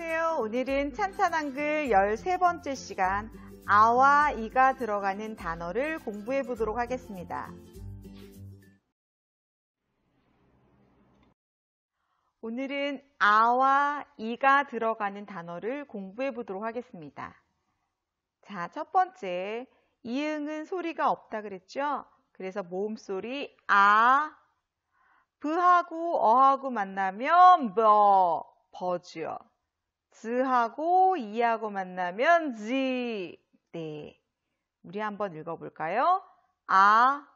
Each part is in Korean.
안녕하세요. 오늘은 찬찬한글 13번째 시간 아와 이가 들어가는 단어를 공부해 보도록 하겠습니다. 오늘은 아와 이가 들어가는 단어를 공부해 보도록 하겠습니다. 자, 첫 번째 이응은 소리가 없다 그랬죠? 그래서 모음소리 아, 브하고 어하고 만나면 버, 버지요. z하고 이하고 만나면 지. 네. 우리 한번 읽어볼까요? 아버지.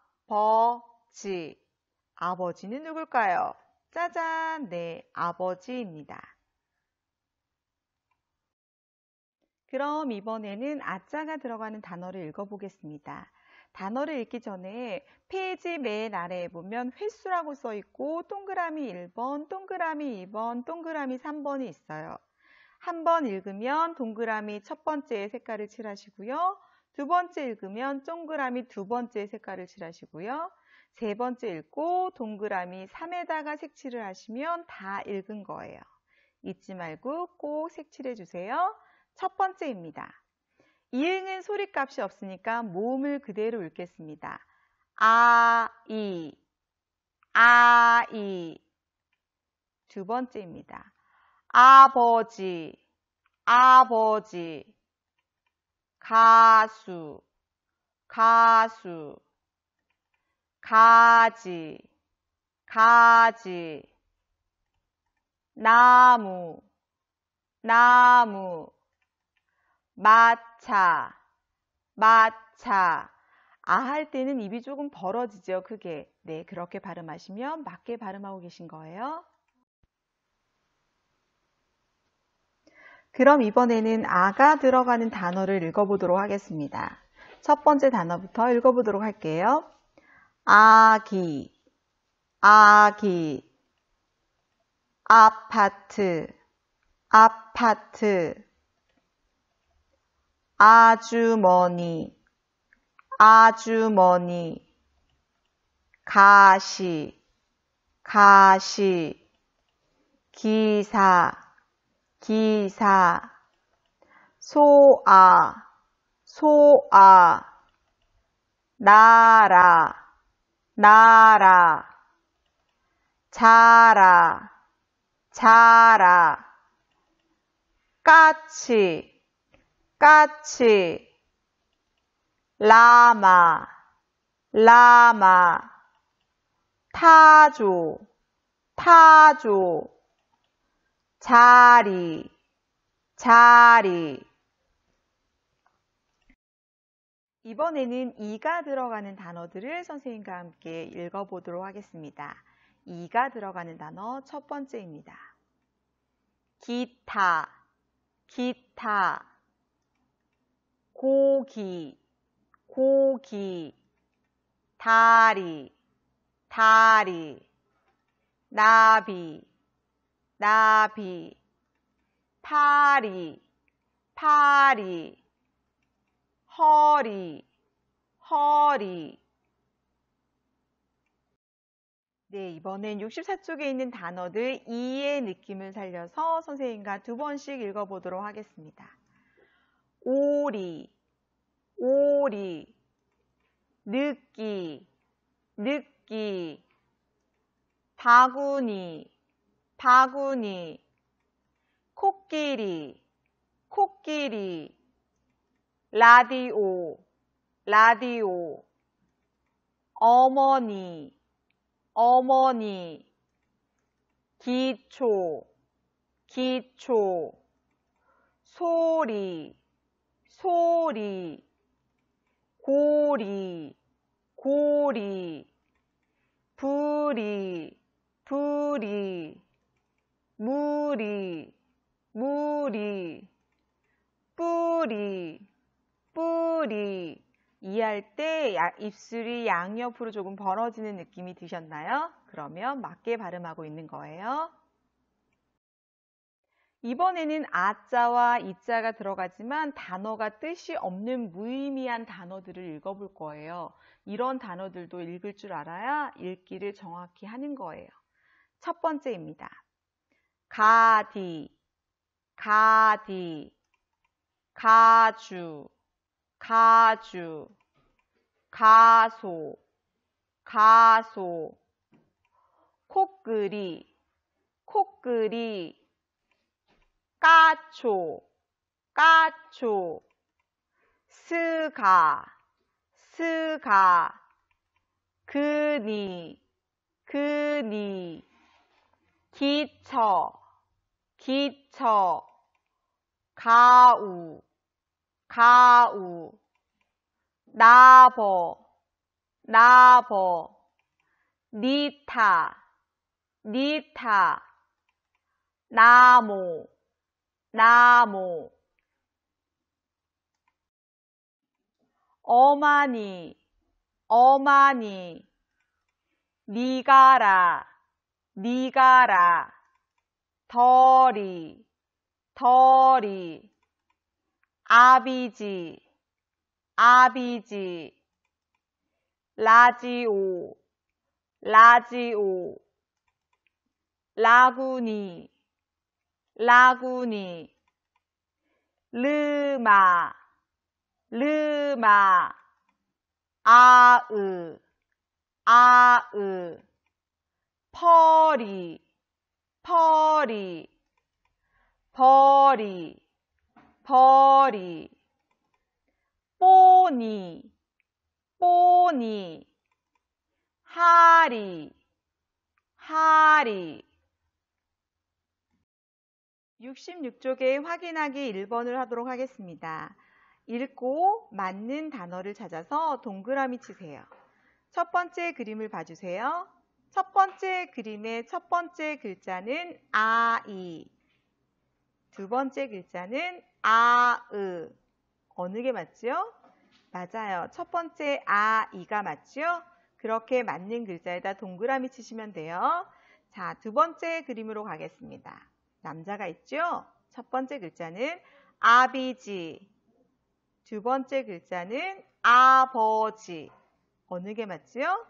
아버지는 누굴까요? 짜잔. 네. 아버지입니다. 그럼 이번에는 아자가 들어가는 단어를 읽어보겠습니다. 단어를 읽기 전에 페이지 맨 아래에 보면 횟수라고 써 있고 동그라미 1번, 동그라미 2번, 동그라미 3번이 있어요. 한번 읽으면 동그라미 첫 번째 색깔을 칠하시고요. 두 번째 읽으면 동그라미 두 번째 색깔을 칠하시고요. 세 번째 읽고 동그라미 3에다가 색칠을 하시면 다 읽은 거예요. 잊지 말고 꼭 색칠해 주세요. 첫 번째입니다. 이응은 소리값이 없으니까 모음을 그대로 읽겠습니다. 아이 아이 두 번째입니다. 아버지, 아버지, 가수, 가수, 가지, 가지, 나무, 나무, 마차, 마차. 아 할 때는 입이 조금 벌어지죠, 크게 네, 그렇게 발음하시면 맞게 발음하고 계신 거예요. 그럼 이번에는 아가 들어가는 단어를 읽어보도록 하겠습니다. 첫 번째 단어부터 읽어보도록 할게요. 아기, 아기, 아파트, 아파트, 아주머니, 아주머니, 가시, 가시, 기사, 기사 소아 소아 나라 나라 자라 자라 까치 까치 라마 라마 타조 타조 자리, 자리. 이번에는 이가 들어가는 단어들을 선생님과 함께 읽어보도록 하겠습니다. 이가 들어가는 단어 첫 번째입니다. 기타, 기타. 고기, 고기. 다리, 다리. 나비, 나비, 파리, 파리, 허리, 허리. 네, 이번엔 64쪽에 있는 단어들 이의 느낌을 살려서 선생님과 두 번씩 읽어보도록 하겠습니다. 오리, 오리, 느끼, 느끼, 바구니, 바구니, 코끼리, 코끼리, 라디오, 라디오, 어머니, 어머니, 기초, 기초, 소리, 소리, 고리, 고리, 부리, 부리, 무리, 무리, 뿌리, 뿌리. 이할 해때 입술이 양옆으로 조금 벌어지는 느낌이 드셨나요? 그러면 맞게 발음하고 있는 거예요. 이번에는 아자와 이자가 들어가지만 단어가 뜻이 없는 무의미한 단어들을 읽어볼 거예요. 이런 단어들도 읽을 줄 알아야 읽기를 정확히 하는 거예요. 첫 번째입니다. 가디, 가디, 가주, 가주, 가소, 가소, 코끄리, 코끄리, 까초, 까초, 스가, 스가, 그니, 그니, 기처, 기처, 가우, 가우, 나버, 나버, 니타, 니타, 나무, 나무, 어머니, 어머니, 니가라, 니가라. 더리, 더리, 아비지, 아비지, 라지오, 라지오, 라구니, 라구니, 르마, 르마, 아으, 아으, 펄이, 퍼리퍼리퍼리 뽀니, 뽀니. 하리, 하리. 66쪽에 확인하기 1번을 하도록 하겠습니다. 읽고 맞는 단어를 찾아서 동그라미 치세요. 첫 번째 그림을 봐주세요. 첫 번째 그림의 첫 번째 글자는 아이, 두 번째 글자는 아으. 어느 게 맞죠? 맞아요. 첫 번째 아이가 맞죠? 그렇게 맞는 글자에다 동그라미 치시면 돼요. 자, 두 번째 그림으로 가겠습니다. 남자가 있죠? 첫 번째 글자는 아비지. 두 번째 글자는 아버지. 어느 게 맞지요?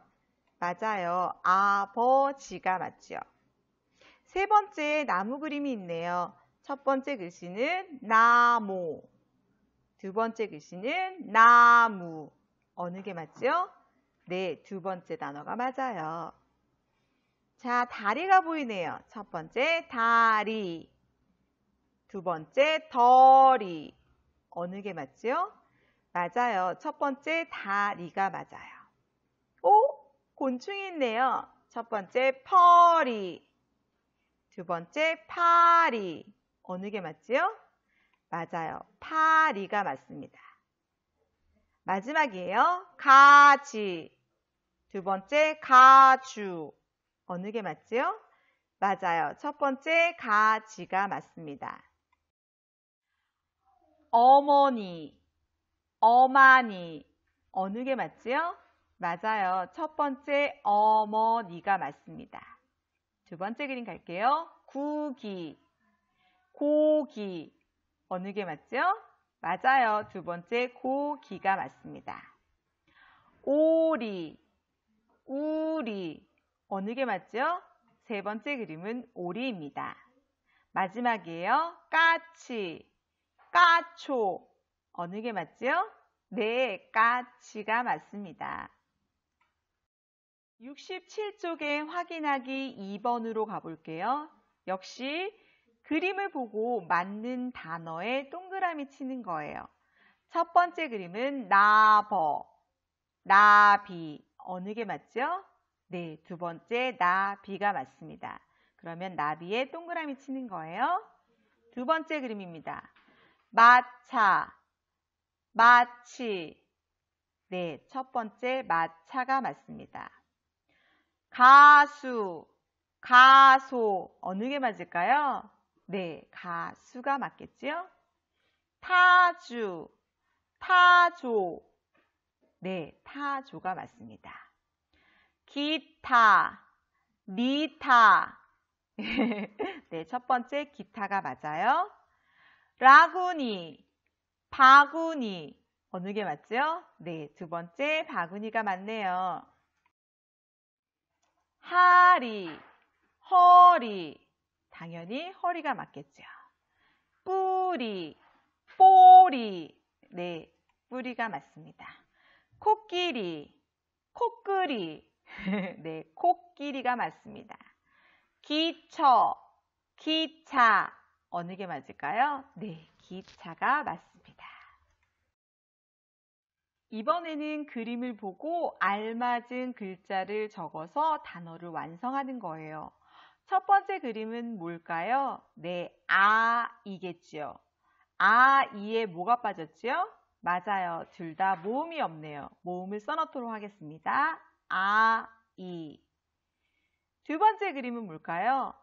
맞아요. 아버지가 맞지요. 세 번째 나무 그림이 있네요. 첫 번째 글씨는 나무. 두 번째 글씨는 나무. 어느 게 맞지요? 네, 두 번째 단어가 맞아요. 자, 다리가 보이네요. 첫 번째 다리. 두 번째 덜이. 어느 게 맞지요? 맞아요. 첫 번째 다리가 맞아요. 곤충이 있네요. 첫 번째 펄이, 두 번째 파리. 어느 게 맞지요? 맞아요. 파리가 맞습니다. 마지막이에요. 가지. 두 번째 가주. 어느 게 맞지요? 맞아요. 첫 번째 가지가 맞습니다. 어머니, 어마니. 어느 게 맞지요? 맞아요. 첫 번째 어머니가 맞습니다. 두 번째 그림 갈게요. 구기, 고기. 어느 게 맞죠? 맞아요. 두 번째 고기가 맞습니다. 오리, 우리. 어느 게 맞죠? 세 번째 그림은 오리입니다. 마지막이에요. 까치, 까초. 어느 게 맞죠? 네, 까치가 맞습니다. 67쪽에 확인하기 2번으로 가볼게요. 역시 그림을 보고 맞는 단어에 동그라미 치는 거예요. 첫 번째 그림은 나버, 나비. 어느 게 맞죠? 네, 두 번째 나비가 맞습니다. 그러면 나비에 동그라미 치는 거예요. 두 번째 그림입니다. 마차, 마치. 네, 첫 번째 마차가 맞습니다. 가수, 가소 어느 게 맞을까요? 네, 가수가 맞겠지요? 타주, 타조 네, 타조가 맞습니다. 기타, 니타 네, 첫 번째 기타가 맞아요. 라구니, 바구니 어느 게 맞죠? 네, 두 번째 바구니가 맞네요. 하리, 허리. 당연히 허리가 맞겠죠. 뿌리, 뽀리. 네, 뿌리가 맞습니다. 코끼리, 코끼리. 네, 코끼리가 맞습니다. 기처, 기차. 어느 게 맞을까요? 네, 기차가 맞습니다. 이번에는 그림을 보고 알맞은 글자를 적어서 단어를 완성하는 거예요. 첫 번째 그림은 뭘까요? 네, 아이겠지요. 아, 이에 뭐가 빠졌지요? 맞아요. 둘 다 모음이 없네요. 모음을 써놓도록 하겠습니다. 아, 이. 두 번째 그림은 뭘까요?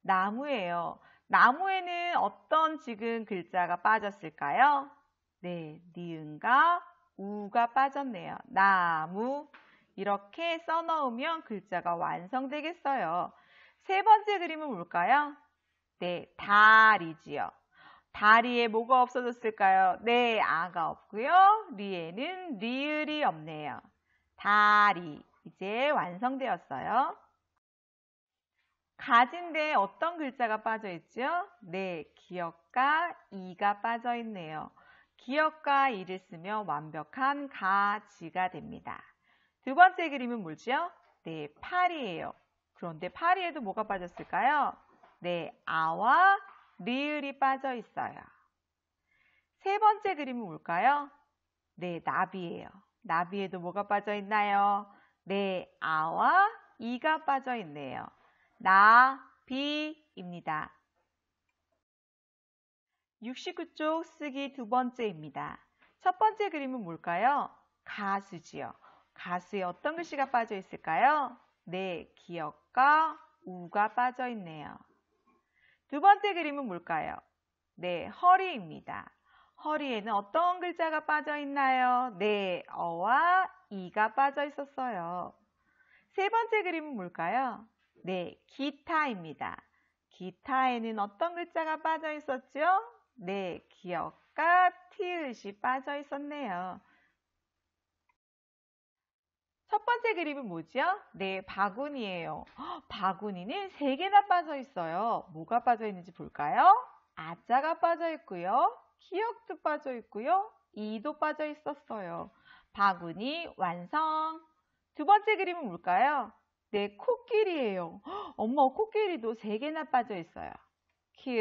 나무예요. 나무에는 어떤 지금 글자가 빠졌을까요? 네, 니은과 우가 빠졌네요. 나무 이렇게 써놓으면 글자가 완성되겠어요. 세 번째 그림은 뭘까요? 네, 다리지요. 다리에 뭐가 없어졌을까요? 네, 아가 없고요. 리에는 리을이 없네요. 다리 이제 완성되었어요. 가진데 어떤 글자가 빠져있죠? 네, 기억과 이가 빠져있네요. 기역과 이를 쓰며 완벽한 가지가 됩니다. 두 번째 그림은 뭘지요? 네, 파리예요. 그런데 파리에도 뭐가 빠졌을까요? 네, 아와 리을이 빠져 있어요. 세 번째 그림은 뭘까요? 네, 나비예요. 나비에도 뭐가 빠져 있나요? 네, 아와 이가 빠져 있네요. 나비입니다. 69쪽 쓰기 두 번째입니다. 첫 번째 그림은 뭘까요? 가수지요. 가수에 어떤 글씨가 빠져 있을까요? 네, 기억과 우가 빠져 있네요. 두 번째 그림은 뭘까요? 네, 허리입니다. 허리에는 어떤 글자가 빠져 있나요? 네, 어와 이가 빠져 있었어요. 세 번째 그림은 뭘까요? 네, 기타입니다. 기타에는 어떤 글자가 빠져 있었죠? 네, 기억과 티읕이 빠져 있었네요. 첫 번째 그림은 뭐죠? 네, 바구니예요. 바구니는 세 개나 빠져 있어요. 뭐가 빠져 있는지 볼까요? 아자가 빠져 있고요. 기억도 빠져 있고요. 이도 빠져 있었어요. 바구니 완성. 두 번째 그림은 뭘까요? 네, 코끼리예요. 엄마 코끼리도 세 개나 빠져 있어요. 큐.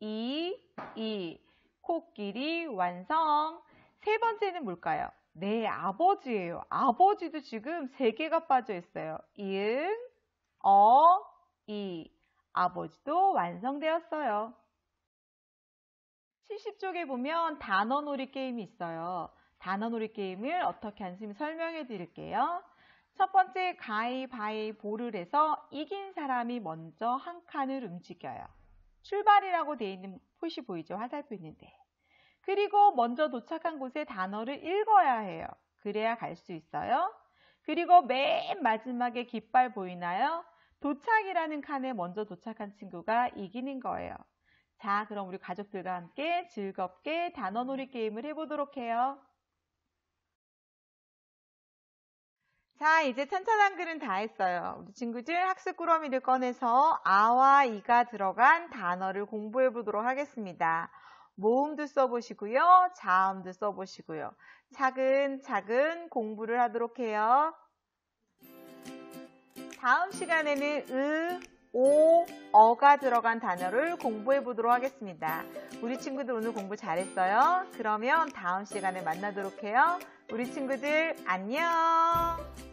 이, 이. 코끼리 완성. 세 번째는 뭘까요? 네, 아버지예요. 아버지도 지금 세 개가 빠져 있어요. 이응, 어, 이. 아버지도 완성되었어요. 70쪽에 보면 단어놀이 게임이 있어요. 단어놀이 게임을 어떻게 하는지 설명해 드릴게요. 첫 번째 가위바위보를 해서 이긴 사람이 먼저 한 칸을 움직여요. 출발이라고 되어 있는 표시 보이죠? 화살표 있는데. 그리고 먼저 도착한 곳의 단어를 읽어야 해요. 그래야 갈 수 있어요. 그리고 맨 마지막에 깃발 보이나요? 도착이라는 칸에 먼저 도착한 친구가 이기는 거예요. 자, 그럼 우리 가족들과 함께 즐겁게 단어놀이 게임을 해보도록 해요. 자, 이제 천천한 글은 다 했어요. 우리 친구들 학습 꾸러미를 꺼내서 아와 이가 들어간 단어를 공부해 보도록 하겠습니다. 모음도 써보시고요. 자음도 써보시고요. 차근차근 공부를 하도록 해요. 다음 시간에는 으, 오, 어가 들어간 단어를 공부해 보도록 하겠습니다. 우리 친구들 오늘 공부 잘했어요? 그러면 다음 시간에 만나도록 해요. 우리 친구들 안녕!